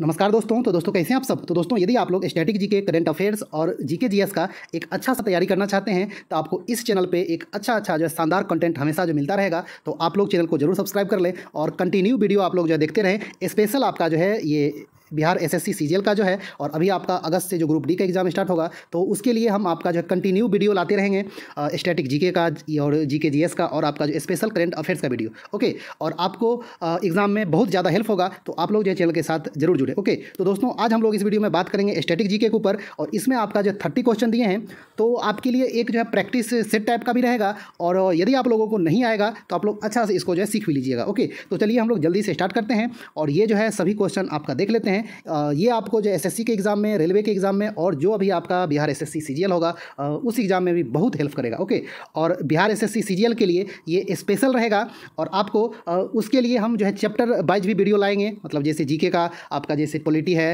नमस्कार दोस्तों तो दोस्तों कैसे हैं आप सब तो दोस्तों यदि आप लोग स्टैटिक जीके करंट अफेयर्स और जीके जीएस का एक अच्छा सा तैयारी करना चाहते हैं तो आपको इस चैनल पे एक अच्छा अच्छा जो है शानदार कंटेंट हमेशा जो मिलता रहेगा तो आप लोग चैनल को जरूर सब्सक्राइब कर लें और कंटिन्यू वीडियो आप लोग जो देखते रहें स्पेशल आपका जो है ये बिहार एस एस का जो है और अभी आपका अगस्त से जो ग्रुप डी का एग्ज़ाम स्टार्ट होगा तो उसके लिए हम आपका जो कंटिन्यू वीडियो लाते रहेंगे स्टैटिक जीके का और जीके जीएस का और आपका जो स्पेशल करेंट अफेयर्स का वीडियो ओके और आपको एग्ज़ाम में बहुत ज़्यादा हेल्प होगा तो आप लोग जो चैनल के साथ जरूर जुड़े ओके तो दोस्तों आज हम लोग इस वीडियो में बात करेंगे स्टैटिक जी के ऊपर और इसमें आपका जो थर्टी क्वेश्चन दिए हैं तो आपके लिए एक जो है प्रैक्टिस सेट टाइप का भी रहेगा और यदि आप लोगों को नहीं आएगा तो आप लोग अच्छा से इसको जो है सीख भी लीजिएगा ओके तो चलिए हम लोग जल्दी से स्टार्ट करते हैं और ये जो है सभी क्वेश्चन आपका देख लेते हैं हैं ये आपको जो एसएससी के एग्ज़ाम में रेलवे के एग्ज़ाम में और जो अभी आपका बिहार एसएससी सीजीएल होगा उस एग्ज़ाम में भी बहुत हेल्प करेगा ओके और बिहार एसएससी सीजीएल के लिए ये स्पेशल रहेगा और आपको उसके लिए हम जो है चैप्टर वाइज भी वीडियो लाएंगे मतलब जैसे जीके का आपका जैसे पॉलिटी है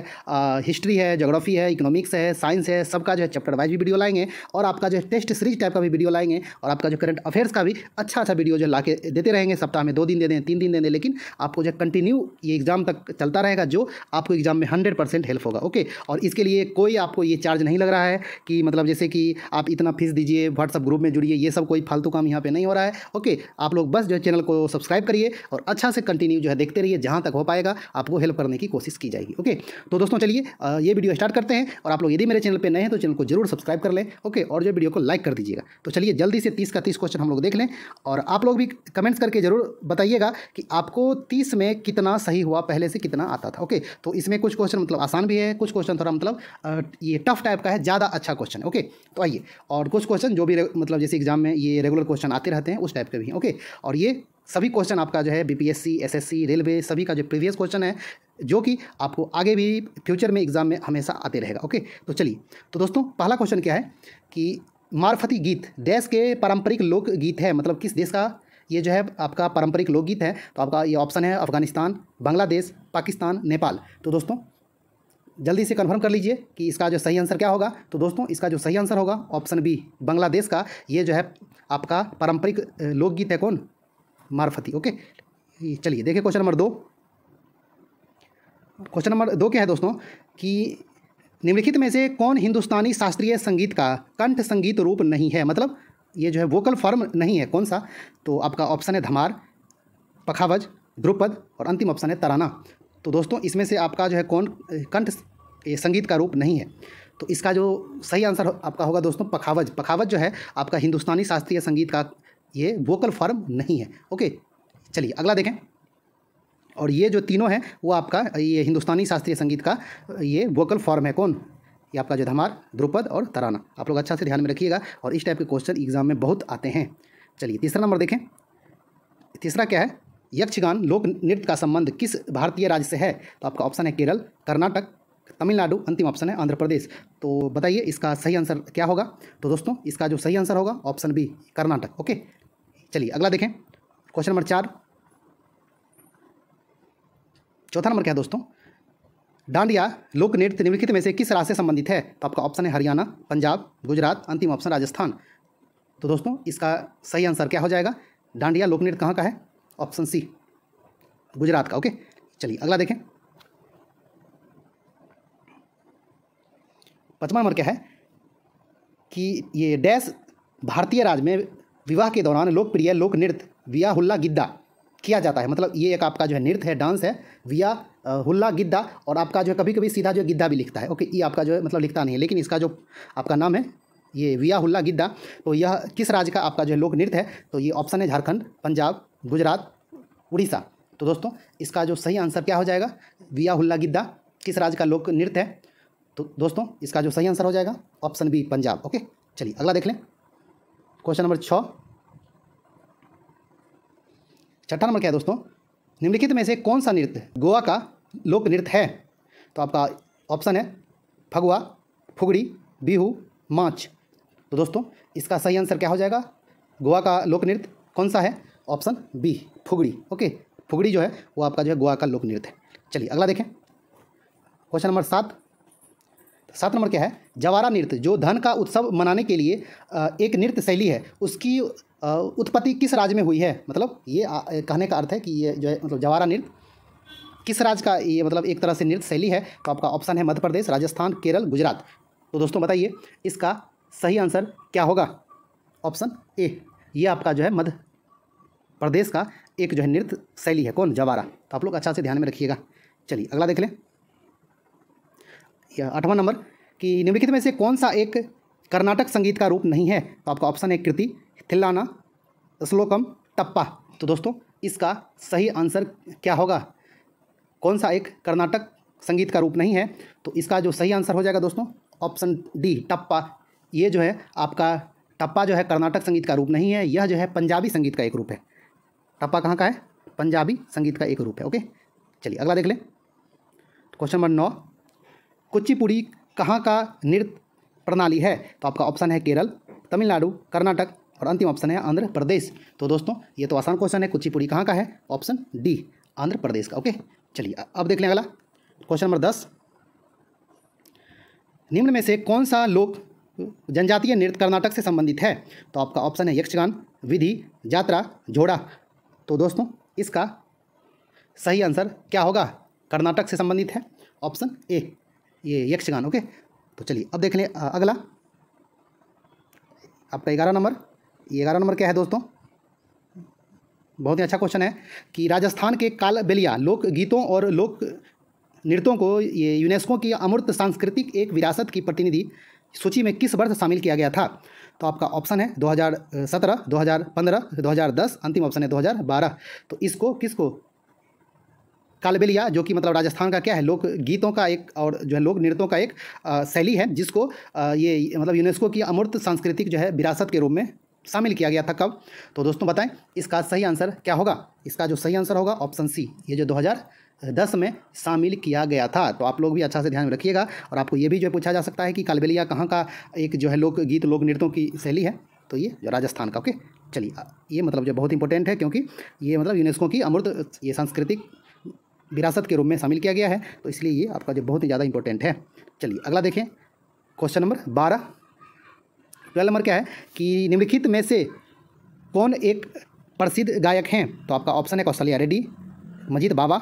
हिस्ट्री है जोग्राफी है इकोनॉमिक्स है साइंस है सबका जो है चैप्टर वाइज भी वीडियो लाएंगे और आपका जो है टेस्ट सीरीज टाइप का भी वीडियो लाएंगे और आपका जो करंट अफेयर्स का भी अच्छा अच्छा वीडियो जो ला के देते रहेंगे सप्ताह में दो दिन दे दें तीन दिन दे दें लेकिन आपको जो कंटिन्यू ये एग्ज़ाम तक चलता रहेगा जो आपको एग्जाम में हंड्रेड परसेंट हेल्प होगा ओके और इसके लिए कोई आपको ये चार्ज नहीं लग रहा है कि मतलब जैसे कि आप इतना फीस दीजिए व्हाट्सअप ग्रुप में जुड़िए ये सब कोई फालतू काम यहाँ पर नहीं हो रहा है ओके आप लोग बस जो है चैनल को सब्सक्राइब करिए और अच्छा से कंटिन्यू जो है देखते रहिए जहाँ तक हो पाएगा आपको हेल्प करने की कोशिश की जाएगी ओके तो दोस्तों चलिए ये वीडियो स्टार्ट करते हैं और आप लोग यदि मेरे चैनल पर नए हैं तो चैनल को जरूर सब्सक्राइब कर लें ओके और जो वीडियो को लाइक कर दीजिएगा तो चलिए जल्दी से तीस का तीस क्वेश्चन हम लोग देख लें और आप लोग भी कमेंट्स करके जरूर बताइएगा कि आपको तीस में कितना सही हुआ पहले से कितना आता था ओके तो इस इसमें कुछ क्वेश्चन मतलब आसान भी है कुछ क्वेश्चन थोड़ा मतलब ये टफ टाइप का है ज़्यादा अच्छा क्वेश्चन है ओके तो आइए और कुछ क्वेश्चन जो भी मतलब जैसे एग्जाम में ये रेगुलर क्वेश्चन आते रहते हैं उस टाइप के भी हैं ओके और ये सभी क्वेश्चन आपका जो है बीपीएससी एसएससी रेलवे सभी का जो प्रीवियस क्वेश्चन है जो कि आपको आगे भी फ्यूचर में एग्जाम में हमेशा आते रहेगा ओके तो चलिए तो दोस्तों पहला क्वेश्चन क्या है कि मार्फती गीत देश के पारंपरिक लोक गीत है मतलब किस देश का ये जो है आपका पारंपरिक लोकगीत है तो आपका ये ऑप्शन है अफगानिस्तान बांग्लादेश पाकिस्तान नेपाल तो दोस्तों जल्दी से कंफर्म कर लीजिए कि इसका जो सही आंसर क्या होगा तो दोस्तों इसका जो सही आंसर होगा ऑप्शन बी बांग्लादेश का ये जो है आपका पारंपरिक लोकगीत है कौन मार्फती ओके चलिए देखिए क्वेश्चन नंबर दो क्वेश्चन नंबर दो क्या है दोस्तों कि निम्नलिखित में से कौन हिंदुस्तानी शास्त्रीय संगीत का कंठ संगीत रूप नहीं है मतलब ये जो है वोकल फॉर्म नहीं है कौन सा तो आपका ऑप्शन है धमार पखावज ध्रुपद और अंतिम ऑप्शन है तराना तो दोस्तों इसमें से आपका जो है कौन कंठ ये संगीत का रूप नहीं है तो इसका जो सही आंसर आपका होगा दोस्तों पखावज पखावज जो है आपका हिंदुस्तानी शास्त्रीय संगीत का ये वोकल फॉर्म नहीं है ओके चलिए अगला देखें और ये जो तीनों हैं वो आपका ये हिंदुस्तानी शास्त्रीय संगीत का ये वोकल फॉर्म है कौन ये आपका जो धमार ध्रुपद और तराना आप लोग अच्छा से ध्यान में रखिएगा और इस टाइप के क्वेश्चन एग्जाम में बहुत आते हैं चलिए तीसरा नंबर देखें तीसरा क्या है यक्षगान लोक नृत्य का संबंध किस भारतीय राज्य से है तो आपका ऑप्शन है केरल कर्नाटक तमिलनाडु अंतिम ऑप्शन है आंध्र प्रदेश तो बताइए इसका सही आंसर क्या होगा तो दोस्तों इसका जो सही आंसर होगा ऑप्शन बी कर्नाटक ओके चलिए अगला देखें क्वेश्चन नंबर चार चौथा नंबर क्या है दोस्तों डांडिया लोक नृत्य निम्नलिखित में से किस राज्य से संबंधित है तो आपका ऑप्शन है हरियाणा पंजाब गुजरात अंतिम ऑप्शन राजस्थान तो दोस्तों इसका सही आंसर क्या हो जाएगा डांडिया लोक नृत्य कहाँ का है ऑप्शन सी गुजरात का ओके चलिए अगला देखें पचमा नंबर क्या है कि ये डैश भारतीय राज्य में विवाह के दौरान लोकप्रिय लोक नृत्य विया गिद्दा किया जाता है मतलब ये एक आपका जो है नृत्य है डांस है विया हुल्ला गिद्दा और आपका जो है कभी कभी सीधा जो है गिद्धा भी लिखता है ओके ये आपका जो है मतलब लिखता नहीं है लेकिन इसका जो आपका नाम है ये विया हुल्ला गिद्दा तो यह किस राज्य का आपका जो है लोक नृत्य है तो ये ऑप्शन है झारखंड पंजाब गुजरात उड़ीसा तो दोस्तों इसका जो सही आंसर क्या हो जाएगा विया हुल्ला गिद्धा किस राज्य का लोक नृत्य है तो दोस्तों इसका जो सही आंसर हो जाएगा ऑप्शन बी पंजाब ओके चलिए अगला देख लें क्वेश्चन नंबर छः छठा नंबर क्या है दोस्तों निम्नलिखित में से कौन सा नृत्य गोवा का लोक नृत्य है तो आपका ऑप्शन है फगुआ फुगड़ी बिहू माछ तो दोस्तों इसका सही आंसर क्या हो जाएगा गोवा का लोक नृत्य कौन सा है option B Fugdi okay Fugdi जो है वो आपका जो है गोवा का लोक नृत्य है चलिए अगला देखें क्वेश्चन नंबर सात सात नंबर क्या है जवारा नृत्य जो धन का उत्सव मनाने के लिए एक नृत्य शैली है उसकी उत्पत्ति किस राज्य में हुई है मतलब ये कहने का अर्थ है कि ये जो है मतलब जवारा नृत्य किस राज्य का ये मतलब एक तरह से नृत्य शैली है तो आपका ऑप्शन है मध्य प्रदेश राजस्थान केरल गुजरात तो दोस्तों बताइए इसका सही आंसर क्या होगा ऑप्शन ए ये आपका जो है मध्य प्रदेश का एक जो है नृत्य शैली है कौन जवारा तो आप लोग अच्छा से ध्यान में रखिएगा चलिए अगला देख लें आठवां नंबर कि निम्नलिखित में से कौन सा एक कर्नाटक संगीत का रूप नहीं है तो आपका ऑप्शन है कृति खिलाना स्लोकम टप्पा तो दोस्तों इसका सही आंसर क्या होगा कौन सा एक कर्नाटक संगीत का रूप नहीं है तो इसका जो सही आंसर हो जाएगा दोस्तों ऑप्शन डी टप्पा ये जो है आपका टप्पा जो है कर्नाटक संगीत का रूप नहीं है यह जो है पंजाबी संगीत का एक रूप है टप्पा कहाँ का है पंजाबी संगीत का एक रूप है ओके चलिए अगला देख लें क्वेश्चन नंबर नौ कुचिपुड़ी कहाँ का नृत्य प्रणाली है तो आपका ऑप्शन है केरल तमिलनाडु कर्नाटक और अंतिम ऑप्शन है आंध्र प्रदेश तो दोस्तों ये तो आसान क्वेश्चन है कुचिपुड़ी कहाँ का है ऑप्शन डी आंध्र प्रदेश का ओके चलिए अब देख लें अगला क्वेश्चन नंबर दस निम्न में से कौन सा लोक जनजातीय नृत्य कर्नाटक से संबंधित है तो आपका ऑप्शन है यक्षगान विधि यात्रा झोड़ा तो दोस्तों इसका सही आंसर क्या होगा कर्नाटक से संबंधित है ऑप्शन ए ये यक्षगान ओके तो चलिए अब देख लें अगला आपका ग्यारह नंबर ग्यारह नंबर क्या है दोस्तों बहुत ही अच्छा क्वेश्चन है कि राजस्थान के काल बेलिया लोक गीतों और लोक नृत्यों को ये यूनेस्को की अमृत सांस्कृतिक एक विरासत की प्रतिनिधि सूची में किस वर्ष शामिल किया गया था तो आपका ऑप्शन है 2017, 2015, 2010 अंतिम ऑप्शन है 2012 तो इसको किसको कालबेलिया जो कि मतलब राजस्थान का क्या है लोक गीतों का एक और जो है लोक नृत्यों का एक शैली है जिसको ये मतलब यूनेस्को की अमूर्त सांस्कृतिक जो है विरासत के रूप में शामिल किया गया था कब तो दोस्तों बताएं इसका सही आंसर क्या होगा इसका जो सही आंसर होगा ऑप्शन सी ये जो 2010 में शामिल किया गया था तो आप लोग भी अच्छा से ध्यान में रखिएगा और आपको ये भी जो पूछा जा सकता है कि कालबेलिया कहाँ का एक जो है लोक गीत लोक नृत्यों की शैली है तो ये जो राजस्थान का ओके चलिए ये मतलब जो बहुत इंपॉर्टेंट है क्योंकि ये मतलब यूनेस्को की अमृत ये सांस्कृतिक विरासत के रूप में शामिल किया गया है तो इसलिए ये आपका जो बहुत ही ज़्यादा इंपॉर्टेंट है चलिए अगला देखें क्वेश्चन नंबर बारह ट्वेल्व नंबर क्या है कि निम्नलिखित में से कौन एक प्रसिद्ध गायक हैं तो आपका ऑप्शन है कौशल्या रेड्डी मजीद बाबा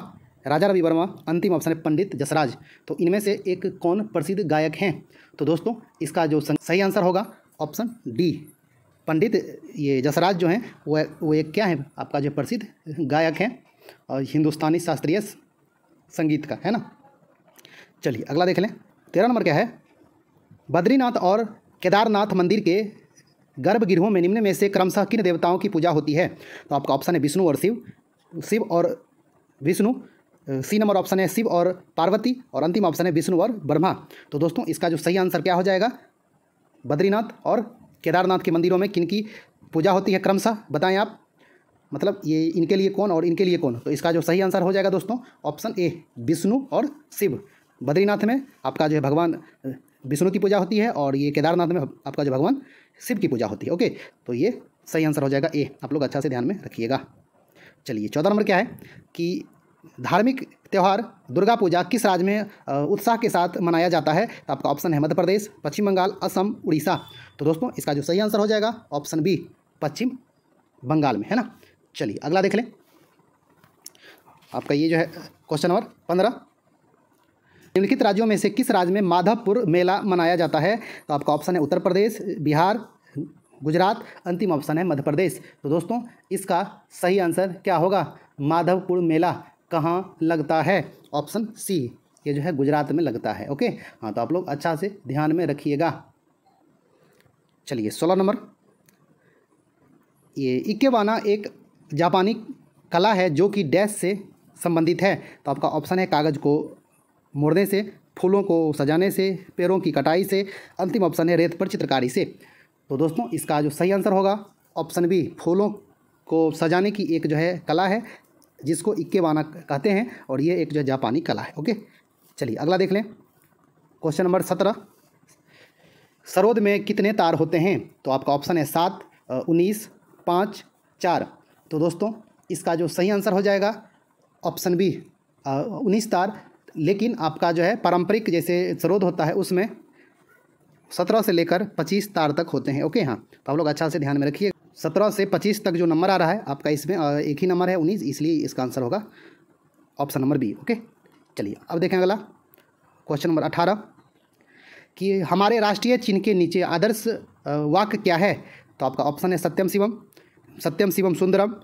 राजा रवि वर्मा अंतिम ऑप्शन है पंडित जसराज तो इनमें से एक कौन प्रसिद्ध गायक हैं तो दोस्तों इसका जो सही आंसर होगा ऑप्शन डी पंडित ये जसराज जो हैं वो वो एक क्या है आपका जो प्रसिद्ध गायक हैं और हिंदुस्तानी शास्त्रीय संगीत का है ना चलिए अगला देख लें तेरह नंबर क्या है बद्रीनाथ और केदारनाथ मंदिर के गर्भगृहों में निम्न में से क्रमशः किन देवताओं की पूजा होती है तो आपका ऑप्शन है विष्णु और शिव शिव और विष्णु सी नंबर ऑप्शन है शिव और पार्वती और अंतिम ऑप्शन है विष्णु और ब्रह्मा तो दोस्तों इसका जो सही आंसर क्या हो जाएगा बद्रीनाथ और केदारनाथ के मंदिरों में किन की पूजा होती है क्रमशः बताएं आप मतलब ये इनके लिए कौन और इनके लिए कौन तो इसका जो सही आंसर हो जाएगा दोस्तों ऑप्शन ए विष्णु और शिव बद्रीनाथ में आपका जो है भगवान विष्णु की पूजा होती है और ये केदारनाथ में आपका जो भगवान शिव की पूजा होती है ओके तो ये सही आंसर हो जाएगा ए आप लोग अच्छा से ध्यान में रखिएगा चलिए चौदह नंबर क्या है कि धार्मिक त्यौहार दुर्गा पूजा किस राज्य में उत्साह के साथ मनाया जाता है तो आपका ऑप्शन है मध्य प्रदेश पश्चिम बंगाल असम उड़ीसा तो दोस्तों इसका जो सही आंसर हो जाएगा ऑप्शन बी पश्चिम बंगाल में है ना चलिए अगला देख लें आपका ये जो है क्वेश्चन नंबर पंद्रह निम्नलिखित राज्यों में से किस राज्य में माधवपुर मेला मनाया जाता है तो आपका ऑप्शन है उत्तर प्रदेश बिहार गुजरात अंतिम ऑप्शन है मध्य प्रदेश तो दोस्तों इसका सही आंसर क्या होगा माधवपुर मेला कहाँ लगता है ऑप्शन सी ये जो है गुजरात में लगता है ओके हाँ तो आप लोग अच्छा से ध्यान में रखिएगा चलिए सोलह नंबर ये इक्केबाना एक जापानी कला है जो कि डैश से संबंधित है तो आपका ऑप्शन है कागज़ को मुड़ने से फूलों को सजाने से पेड़ों की कटाई से अंतिम ऑप्शन है रेत पर चित्रकारी से तो दोस्तों इसका जो सही आंसर होगा ऑप्शन बी फूलों को सजाने की एक जो है कला है जिसको इक्के वाना कहते हैं और ये एक जो है जापानी कला है ओके चलिए अगला देख लें क्वेश्चन नंबर सत्रह सरोद में कितने तार होते हैं तो आपका ऑप्शन है सात उन्नीस पाँच चार तो दोस्तों इसका जो सही आंसर हो जाएगा ऑप्शन बी उन्नीस तार लेकिन आपका जो है पारंपरिक जैसे स्रोत होता है उसमें सत्रह से लेकर पच्चीस तार तक होते हैं ओके हाँ तो आप लोग अच्छा से ध्यान में रखिए सत्रह से पच्चीस तक जो नंबर आ रहा है आपका इसमें एक ही नंबर है उन्नीस इसलिए इसका आंसर होगा ऑप्शन नंबर बी ओके चलिए अब देखें अगला क्वेश्चन नंबर अठारह कि हमारे राष्ट्रीय चिन्ह के नीचे आदर्श वाक्य क्या है तो आपका ऑप्शन है सत्यम शिवम सत्यम शिवम सुंदरम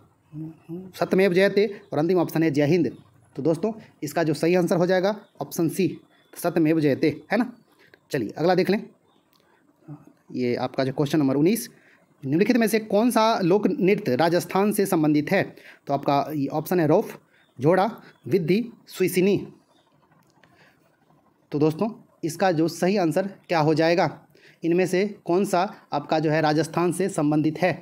सत्यमेव जयते और अंतिम ऑप्शन है जय हिंद तो दोस्तों इसका जो सही आंसर हो जाएगा ऑप्शन सी सत्यमेव जयते है ना चलिए अगला देख लें ये आपका जो क्वेश्चन नंबर उन्नीस निम्नलिखित में से कौन सा लोक नृत्य राजस्थान से संबंधित है तो आपका ये ऑप्शन है रोफ जोड़ा विद्धि सुइसिनी तो दोस्तों इसका जो सही आंसर क्या हो जाएगा इनमें से कौन सा आपका जो है राजस्थान से संबंधित है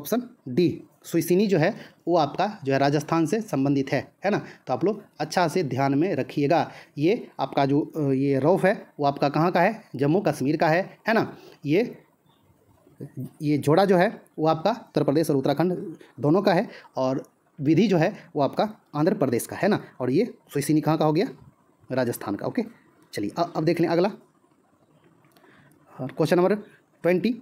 ऑप्शन डी सुइसिनी जो है वो आपका जो है राजस्थान से संबंधित है है ना तो आप लोग अच्छा से ध्यान में रखिएगा ये आपका जो ये रौफ है वो आपका कहाँ का है जम्मू कश्मीर का है है ना ये ये जोड़ा जो है वो आपका उत्तर प्रदेश और उत्तराखंड दोनों का है और विधि जो है वो आपका आंध्र प्रदेश का है ना और ये सुइसिनी कहाँ का हो गया राजस्थान का ओके चलिए अब देख लें अगला क्वेश्चन नंबर ट्वेंटी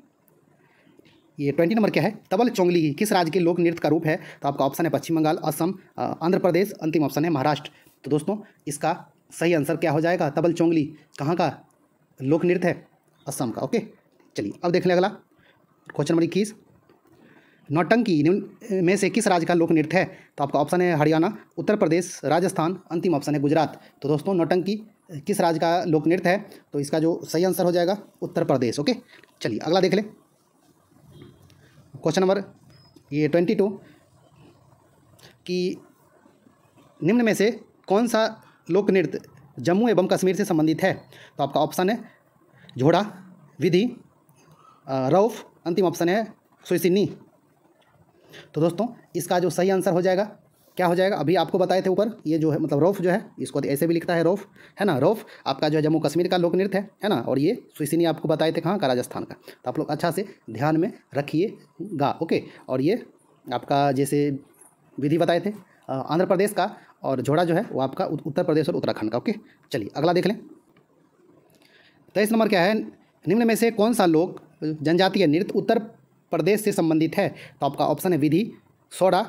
ये ट्वेंटी नंबर क्या है तबल चोंगली किस राज्य के लोक नृत्य का रूप है तो आपका ऑप्शन है पश्चिम बंगाल असम आंध्र प्रदेश अंतिम ऑप्शन है महाराष्ट्र तो दोस्तों इसका सही आंसर क्या हो जाएगा तबल चोंगली कहाँ का लोक नृत्य है असम का ओके चलिए अब देख लें अगला क्वेश्चन नंबर इक्कीस नौटंकी में से किस राज्य का लोक नृत्य है तो आपका ऑप्शन है हरियाणा उत्तर प्रदेश राजस्थान अंतिम ऑप्शन है गुजरात तो दोस्तों नौटंकी किस राज्य का लोक नृत्य है तो इसका जो सही आंसर हो जाएगा उत्तर प्रदेश ओके चलिए अगला देख लें क्वेश्चन नंबर ये ट्वेंटी टू कि निम्न में से कौन सा लोक नृत्य जम्मू एवं कश्मीर से संबंधित है तो आपका ऑप्शन है झोड़ा विधि रऊफ़ अंतिम ऑप्शन है सुइसिनी तो दोस्तों इसका जो सही आंसर हो जाएगा क्या हो जाएगा अभी आपको बताए थे ऊपर ये जो है मतलब रोफ जो है इसको ऐसे भी लिखता है रोफ है ना रोफ आपका जो है जम्मू कश्मीर का लोक नृत्य है है ना और ये सुसिनी आपको बताए थे कहाँ का राजस्थान का तो आप लोग अच्छा से ध्यान में रखिएगा ओके और ये आपका जैसे विधि बताए थे आंध्र प्रदेश का और झोड़ा जो है वो आपका उत्तर प्रदेश और उत्तराखंड का ओके चलिए अगला देख लें तेईस नंबर क्या है निम्न में से कौन सा लोक जनजातीय नृत्य उत्तर प्रदेश से संबंधित है तो आपका ऑप्शन है विधि सोडा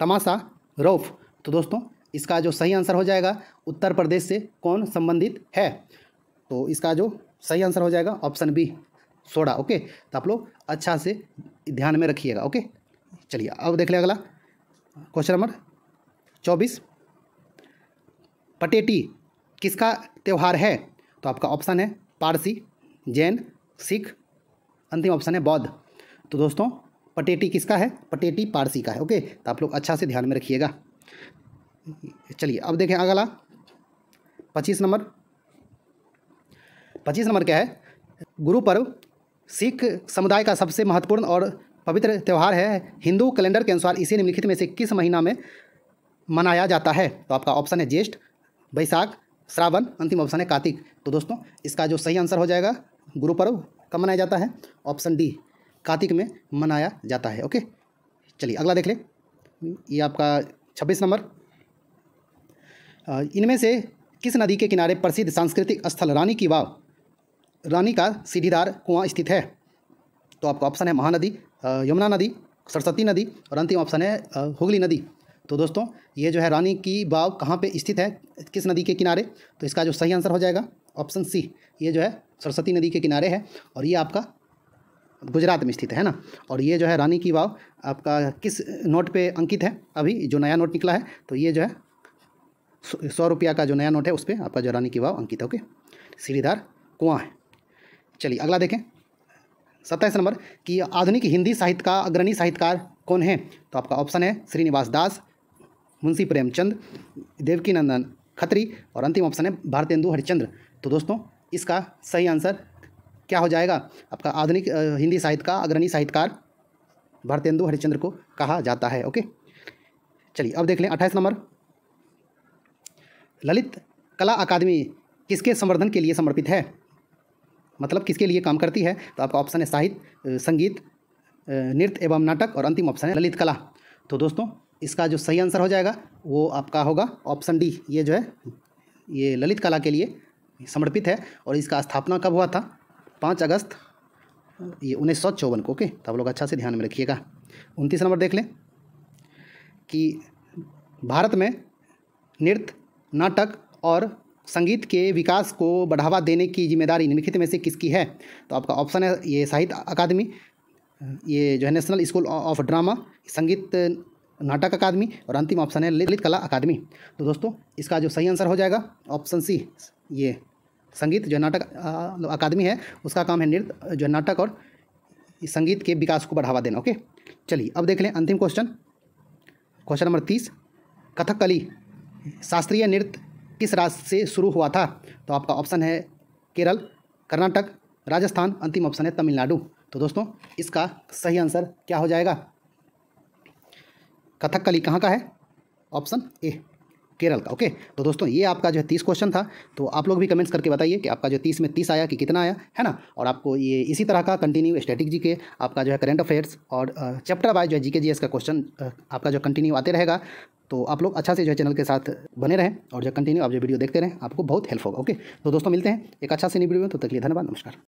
तमाशा रौफ तो दोस्तों इसका जो सही आंसर हो जाएगा उत्तर प्रदेश से कौन संबंधित है तो इसका जो सही आंसर हो जाएगा ऑप्शन बी सोडा ओके तो आप लोग अच्छा से ध्यान में रखिएगा ओके चलिए अब देख लें अगला क्वेश्चन नंबर चौबीस पटेटी किसका त्यौहार है तो आपका ऑप्शन है पारसी जैन सिख अंतिम ऑप्शन है बौद्ध तो दोस्तों पटेटी किसका है पटेटी पारसी का है ओके तो आप लोग अच्छा से ध्यान में रखिएगा चलिए अब देखें अगला पच्चीस नंबर पच्चीस नंबर क्या है गुरु पर्व सिख समुदाय का सबसे महत्वपूर्ण और पवित्र त्यौहार है हिंदू कैलेंडर के अनुसार इसे निम्नलिखित में से किस महीना में मनाया जाता है तो आपका ऑप्शन है ज्येष्ठ बैसाख श्रावण अंतिम ऑप्शन है कार्तिक तो दोस्तों इसका जो सही आंसर हो जाएगा गुरु पर्व कब मनाया जाता है ऑप्शन डी कार्तिक में मनाया जाता है ओके चलिए अगला देख लें ये आपका छब्बीस नंबर इनमें से किस नदी के किनारे प्रसिद्ध सांस्कृतिक स्थल रानी की वाव रानी का सीढ़ीदार कुआं स्थित है तो आपका ऑप्शन है महानदी यमुना नदी सरस्वती नदी और अंतिम ऑप्शन है हुगली नदी तो दोस्तों ये जो है रानी की बाव कहाँ पे स्थित है किस नदी के किनारे तो इसका जो सही आंसर हो जाएगा ऑप्शन सी ये जो है सरस्वती नदी के किनारे है और ये आपका गुजरात में स्थित है ना और ये जो है रानी की वाव आपका किस नोट पे अंकित है अभी जो नया नोट निकला है तो ये जो है सौ रुपया का जो नया नोट है उस पर आपका जो रानी की वाव अंकित है ओके सीढ़ीदार कुआ है चलिए अगला देखें सत्ताईस नंबर कि आधुनिक हिंदी साहित्य का अग्रणी साहित्यकार कौन है तो आपका ऑप्शन है श्रीनिवास दास मुंशी प्रेमचंद देवकीनंदन खत्री और अंतिम ऑप्शन है भारतेंदु हरिचंद्र तो दोस्तों इसका सही आंसर क्या हो जाएगा आपका आधुनिक हिंदी साहित्य का अग्रणी साहित्यकार भरतेंदु हरिचंद्र को कहा जाता है ओके चलिए अब देख लें अट्ठाईस नंबर ललित कला अकादमी किसके संवर्धन के लिए समर्पित है मतलब किसके लिए काम करती है तो आपका ऑप्शन है साहित्य संगीत नृत्य एवं नाटक और अंतिम ऑप्शन है ललित कला तो दोस्तों इसका जो सही आंसर हो जाएगा वो आपका होगा ऑप्शन डी ये जो है ये ललित कला के लिए समर्पित है और इसका स्थापना कब हुआ था पाँच अगस्त ये उन्नीस सौ चौवन को ओके तो आप लोग अच्छा से ध्यान में रखिएगा उनतीस नंबर देख लें कि भारत में नृत्य नाटक और संगीत के विकास को बढ़ावा देने की जिम्मेदारी निम्नलिखित में से किसकी है तो आपका ऑप्शन है ये साहित्य अकादमी ये जो है नेशनल स्कूल ऑफ ड्रामा संगीत नाटक अकादमी और अंतिम ऑप्शन है ललित कला अकादमी तो दोस्तों इसका जो सही आंसर हो जाएगा ऑप्शन सी ये संगीत जो नाटक मतलब अकादमी है उसका काम है नृत्य जो नाटक और संगीत के विकास को बढ़ावा देना ओके चलिए अब देख लें अंतिम क्वेश्चन क्वेश्चन नंबर तीस कथकली शास्त्रीय नृत्य किस राज्य से शुरू हुआ था तो आपका ऑप्शन है केरल कर्नाटक राजस्थान अंतिम ऑप्शन है तमिलनाडु तो दोस्तों इसका सही आंसर क्या हो जाएगा कथकली कहाँ का है ऑप्शन ए केरल का ओके तो दोस्तों ये आपका जो है तीस क्वेश्चन था तो आप लोग भी कमेंट्स करके बताइए कि आपका जो तीस में तीस आया कि कितना आया है ना और आपको ये इसी तरह का कंटिन्यू स्टैटिक जी के आपका जो है करेंट अफेयर्स और चैप्टर वाइज जो है जी के का क्वेश्चन आपका जो कंटिन्यू आते रहेगा तो आप लोग अच्छा से जो है चैनल के साथ बने रहें और जो कंटिन्यू आप जो वीडियो देखते रहें आपको बहुत हेल्प होगा ओके तो दोस्तों मिलते हैं एक अच्छा से नहीं वीडियो तो तक लिए धन्यवाद नमस्कार